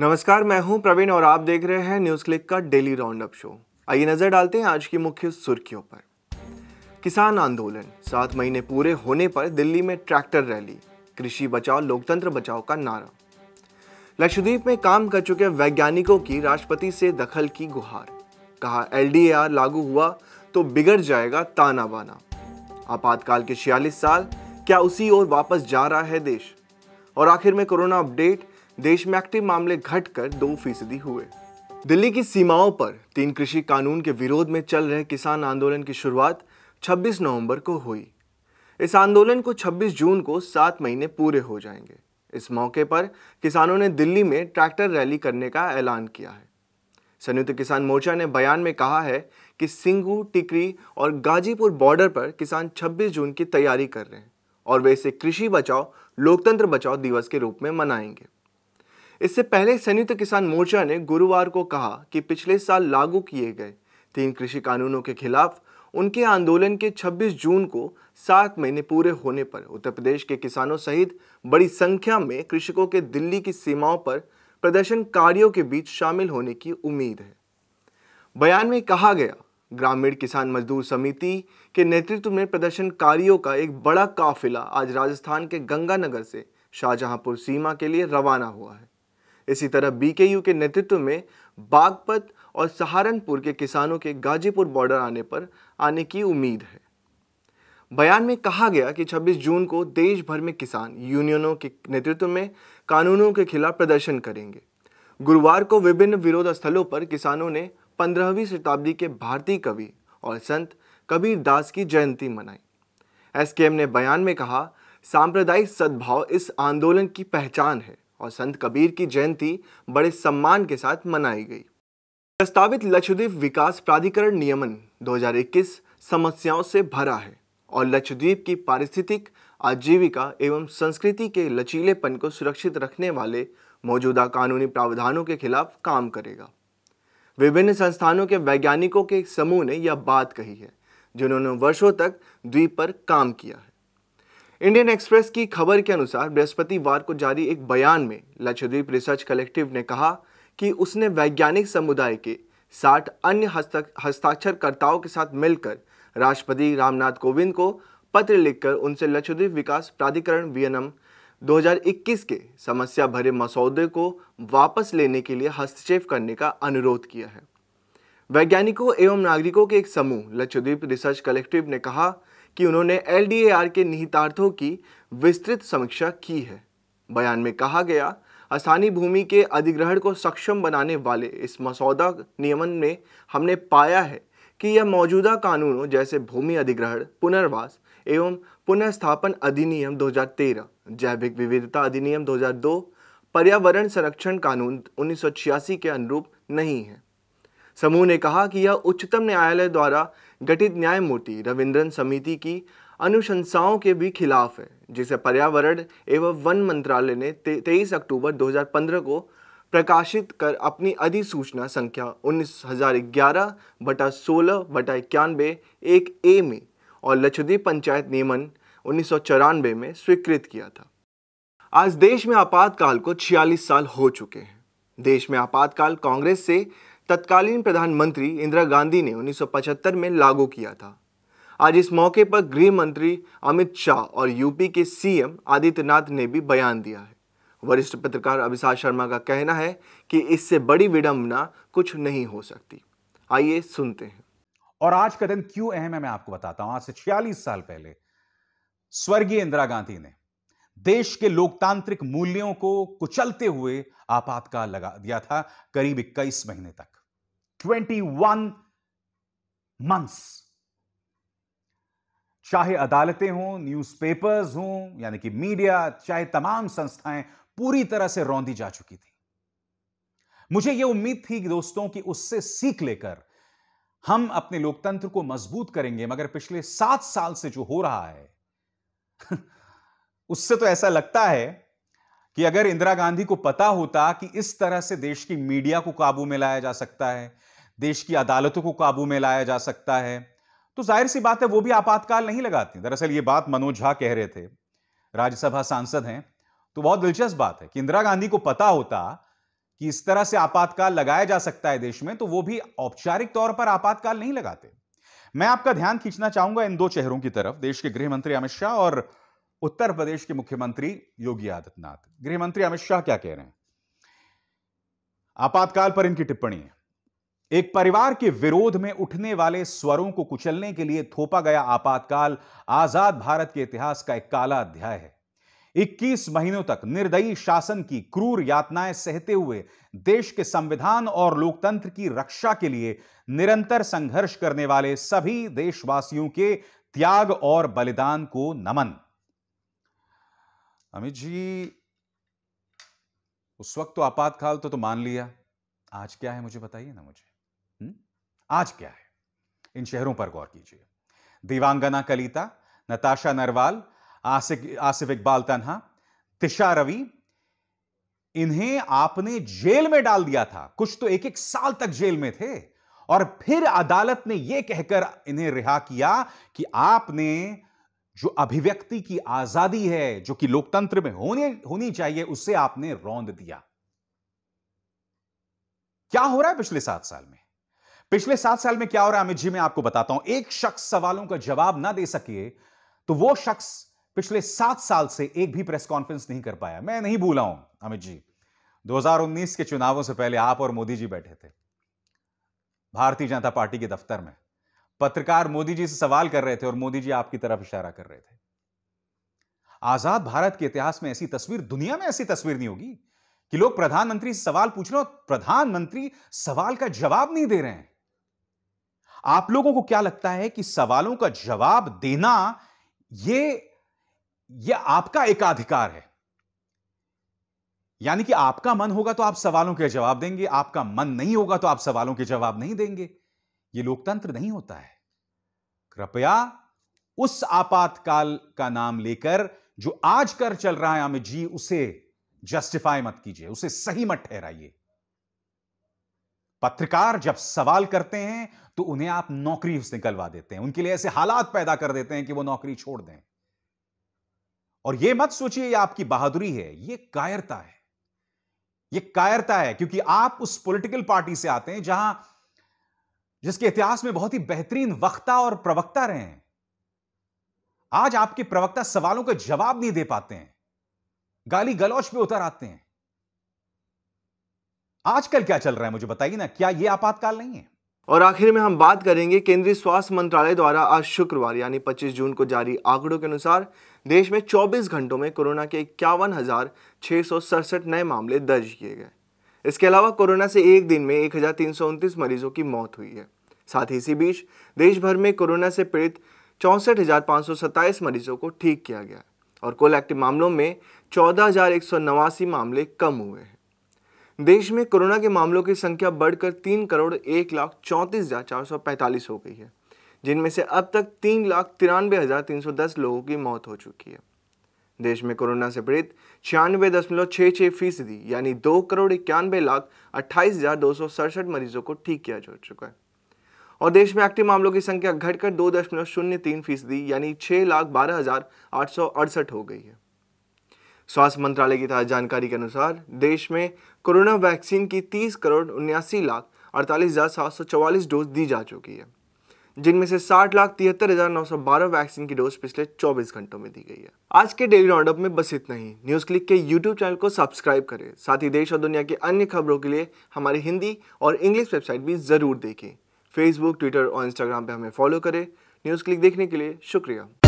नमस्कार मैं हूं प्रवीण और आप देख रहे हैं न्यूज क्लिक का डेली राउंड अप शो आइए नजर डालते हैं आज की मुख्य सुर्खियों पर किसान आंदोलन सात महीने पूरे होने पर दिल्ली में ट्रैक्टर रैली कृषि बचाओ लोकतंत्र बचाओ का नारा लक्षद्वीप में काम कर चुके वैज्ञानिकों की राष्ट्रपति से दखल की गुहार कहा एल लागू हुआ तो बिगड़ जाएगा ताना बाना आपातकाल के छियालीस साल क्या उसी ओर वापस जा रहा है देश और आखिर में कोरोना अपडेट देश में एक्टिव मामले घटकर दो फीसदी हुए दिल्ली की सीमाओं पर तीन कृषि कानून के विरोध में चल रहे किसान आंदोलन की शुरुआत 26 नवंबर को हुई इस आंदोलन को 26 जून को सात महीने पूरे हो जाएंगे इस मौके पर किसानों ने दिल्ली में ट्रैक्टर रैली करने का ऐलान किया है संयुक्त किसान मोर्चा ने बयान में कहा है कि सिंगू टिकरी और गाजीपुर बॉर्डर पर किसान 26 जून की तैयारी कर रहे हैं और वे इसे कृषि बचाओ लोकतंत्र बचाओ दिवस के रूप में मनाएंगे इससे पहले संयुक्त किसान मोर्चा ने गुरुवार को कहा कि पिछले साल लागू किए गए तीन कृषि कानूनों के खिलाफ उनके आंदोलन के 26 जून को सात महीने पूरे होने पर उत्तर प्रदेश के किसानों सहित बड़ी संख्या में कृषकों के दिल्ली की सीमाओं पर प्रदर्शनकारियों के बीच शामिल होने की उम्मीद है बयान में कहा गया ग्रामीण किसान मजदूर समिति के नेतृत्व में प्रदर्शनकारियों का एक बड़ा काफिला आज राजस्थान के गंगानगर से शाहजहांपुर सीमा के लिए रवाना हुआ है इसी तरह बीकेयू के नेतृत्व में बागपत और सहारनपुर के किसानों के गाजीपुर बॉर्डर आने पर आने की उम्मीद है बयान में कहा गया कि 26 जून को देश भर में किसान यूनियनों के नेतृत्व में कानूनों के खिलाफ प्रदर्शन करेंगे गुरुवार को विभिन्न विरोध स्थलों पर किसानों ने पंद्रहवीं शताब्दी के भारतीय कवि और संत कबीर दास की जयंती मनाई एसकेएम ने बयान में कहा सांप्रदायिक सद्भाव इस आंदोलन की पहचान है और संत कबीर की जयंती बड़े सम्मान के साथ मनाई गई प्रस्तावित लक्षद्वीप विकास प्राधिकरण नियमन 2021 समस्याओं से भरा है और लक्षद्वीप की पारिस्थितिक आजीविका एवं संस्कृति के लचीलेपन को सुरक्षित रखने वाले मौजूदा कानूनी प्रावधानों के खिलाफ काम करेगा विभिन्न संस्थानों के वैज्ञानिकों के समूह ने यह बात कही है जिन्होंने वर्षों तक द्वीप पर काम किया है इंडियन एक्सप्रेस की खबर के अनुसार बृहस्पतिवार को जारी एक बयान में लक्षद्वीप रिसर्च कलेक्टिव ने कहा कि उसने वैज्ञानिक समुदाय के साठ अन्य हस्ताक्षरकर्ताओं के साथ मिलकर राष्ट्रपति रामनाथ कोविंद को पत्र लिखकर उनसे लक्षद्वीप विकास प्राधिकरण वीएनएम 2021 के समस्या भरे मसौदे को वापस लेने के लिए हस्तक्षेप करने का अनुरोध किया है वैज्ञानिकों एवं नागरिकों के एक समूह लक्षद्वीप रिसर्च कलेक्टिव ने कहा कि उन्होंने एल के निहितार्थों की विस्तृत समीक्षा की है बयान में कहा गया आसानी भूमि के अधिग्रहण को सक्षम बनाने वाले इस मसौदा नियमन में हमने पाया है कि यह मौजूदा कानूनों जैसे भूमि अधिग्रहण पुनर्वास एवं पुनर्स्थापन अधिनियम 2013, जैविक विविधता अधिनियम 2002, पर्यावरण संरक्षण कानून उन्नीस के अनुरूप नहीं है समूह ने कहा कि यह उच्चतम न्यायालय द्वारा गठित न्यायमूर्ति रविंद्रन समिति की अनुशंसाओं के भी खिलाफ है जिसे पर्यावरण एवं वन मंत्रालय ने तेईस अक्टूबर 2015 को प्रकाशित कर अपनी अधिसूचना संख्या उन्नीस हजार ग्यारह बटा सोलह बटा इक्यानवे एक ए में और लक्षद्वीप पंचायत नियमन उन्नीस में स्वीकृत किया था आज देश में आपातकाल को 46 साल हो चुके हैं देश में आपातकाल कांग्रेस से तत्कालीन प्रधानमंत्री इंदिरा गांधी ने 1975 में लागू किया था आज इस मौके पर गृह मंत्री अमित शाह और यूपी के सीएम आदित्यनाथ ने भी बयान दिया है वरिष्ठ पत्रकार अभिषाद शर्मा का कहना है कि इससे बड़ी विडंबना कुछ नहीं हो सकती आइए सुनते हैं और आज का दिन क्यों अहम है मैं आपको बताता हूं आज से छियालीस साल पहले स्वर्गीय इंदिरा गांधी ने देश के लोकतांत्रिक मूल्यों को कुचलते हुए आपातकाल लगा दिया था करीब इक्कीस महीने तक 21 मंथ्स चाहे अदालतें हों न्यूज़पेपर्स हों यानी कि मीडिया चाहे तमाम संस्थाएं पूरी तरह से रौंदी जा चुकी थी मुझे यह उम्मीद थी कि दोस्तों कि उससे सीख लेकर हम अपने लोकतंत्र को मजबूत करेंगे मगर पिछले सात साल से जो हो रहा है उससे तो ऐसा लगता है कि अगर इंदिरा गांधी को पता होता कि इस तरह से देश की मीडिया को काबू में लाया जा सकता है देश की अदालतों को काबू में लाया जा सकता है तो जाहिर सी बात है वो भी आपातकाल नहीं लगाती दरअसल ये बात मनोज झा कह रहे थे राज्यसभा सांसद हैं तो बहुत दिलचस्प बात है कि इंदिरा गांधी को पता होता कि इस तरह से आपातकाल लगाया जा सकता है देश में तो वो भी औपचारिक तौर पर आपातकाल नहीं लगाते मैं आपका ध्यान खींचना चाहूंगा इन दो चेहरों की तरफ देश के गृह मंत्री अमित शाह और उत्तर प्रदेश के मुख्यमंत्री योगी आदित्यनाथ गृहमंत्री अमित शाह क्या कह रहे हैं आपातकाल पर इनकी टिप्पणी है एक परिवार के विरोध में उठने वाले स्वरों को कुचलने के लिए थोपा गया आपातकाल आजाद भारत के इतिहास का एक काला अध्याय है 21 महीनों तक निर्दयी शासन की क्रूर यातनाएं सहते हुए देश के संविधान और लोकतंत्र की रक्षा के लिए निरंतर संघर्ष करने वाले सभी देशवासियों के त्याग और बलिदान को नमन अमित जी उस वक्त तो आपातकाल तो, तो मान लिया आज क्या है मुझे बताइए ना मुझे हुँ? हम्म? आज क्या है इन शहरों पर गौर कीजिए दीवांगना कलिता नताशा नरवाल आसिफ आसिफ इकबाल तन्हा तिशा रवि इन्हें आपने जेल में डाल दिया था कुछ तो एक एक साल तक जेल में थे और फिर अदालत ने यह कहकर इन्हें रिहा किया कि आपने जो अभिव्यक्ति की आजादी है जो कि लोकतंत्र में होने होनी चाहिए उससे आपने रौंद दिया क्या हो रहा है पिछले सात साल में पिछले सात साल में क्या हो रहा है अमित जी मैं आपको बताता हूं एक शख्स सवालों का जवाब ना दे सके तो वो शख्स पिछले सात साल से एक भी प्रेस कॉन्फ्रेंस नहीं कर पाया मैं नहीं भूला हूं अमित जी 2019 के चुनावों से पहले आप और मोदी जी बैठे थे भारतीय जनता पार्टी के दफ्तर में पत्रकार मोदी जी से सवाल कर रहे थे और मोदी जी आपकी तरफ इशारा कर रहे थे आजाद भारत के इतिहास में ऐसी तस्वीर दुनिया में ऐसी तस्वीर नहीं होगी कि लोग प्रधानमंत्री से सवाल पूछ रहे हो प्रधानमंत्री सवाल का जवाब नहीं दे रहे हैं आप लोगों को क्या लगता है कि सवालों का जवाब देना ये ये आपका एकाधिकार है यानी कि आपका मन होगा तो आप सवालों के जवाब देंगे आपका मन नहीं होगा तो आप सवालों के जवाब नहीं देंगे ये लोकतंत्र नहीं होता है कृपया उस आपातकाल का नाम लेकर जो आज कर चल रहा है अमित जी उसे जस्टिफाई मत कीजिए उसे सही मत ठहराइए पत्रकार जब सवाल करते हैं तो उन्हें आप नौकरी से निकलवा देते हैं उनके लिए ऐसे हालात पैदा कर देते हैं कि वो नौकरी छोड़ दें और ये मत सोचिए आपकी बहादुरी है ये कायरता है ये कायरता है क्योंकि आप उस पॉलिटिकल पार्टी से आते हैं जहां जिसके इतिहास में बहुत ही बेहतरीन वक्ता और प्रवक्ता रहे हैं आज आपके प्रवक्ता सवालों का जवाब नहीं दे पाते हैं गाली गलौच पे उतर आते हैं आजकल क्या चल रहा है मुझे बताइए ना क्या ये आपातकाल नहीं है और आखिर में हम बात करेंगे केंद्रीय स्वास्थ्य मंत्रालय द्वारा आज शुक्रवार यानी 25 जून को जारी आंकड़ों के अनुसार देश में 24 घंटों में कोरोना के इक्यावन नए मामले दर्ज किए गए इसके अलावा कोरोना से एक दिन में एक मरीजों की मौत हुई है साथ ही इसी बीच देश भर में कोरोना से पीड़ित चौंसठ मरीजों को ठीक किया गया और कुल एक्टिव मामलों में चौदह मामले कम हुए हैं देश में कोरोना के मामलों की संख्या बढ़कर तीन करोड़ एक लाख चौंतीस हजार चार सौ पैंतालीस हो गई है जिनमें से अब तक तीन लाख तिरानवे हजार तीन सौ दस लोगों की मौत हो चुकी है देश में कोरोना से पीड़ित छियानवे दशमलव छः छः फीसदी यानी दो करोड़ इक्यानवे लाख अट्ठाईस हज़ार दो सौ सड़सठ मरीजों को ठीक किया जा चुका है और देश में एक्टिव मामलों की संख्या घटकर दो दशमलव शून्य तीन फीसदी यानी छः लाख बारह हज़ार आठ सौ अड़सठ हो गई है स्वास्थ्य मंत्रालय की ताज़ा जानकारी के अनुसार देश में कोरोना वैक्सीन की तीस करोड़ उन्यासी लाख अड़तालीस हज़ार सात सौ चौवालीस डोज दी जा चुकी है जिनमें से साठ लाख तिहत्तर हजार नौ सौ बारह वैक्सीन की डोज पिछले 24 घंटों में दी गई है आज के डेली राउंड में बस इतना ही न्यूज क्लिक के यूट्यूब चैनल को सब्सक्राइब करें साथ ही देश और दुनिया की अन्य खबरों के लिए हमारी हिंदी और इंग्लिश वेबसाइट भी जरूर देखें फेसबुक ट्विटर और इंस्टाग्राम पर हमें फॉलो करें न्यूज क्लिक देखने के लिए शुक्रिया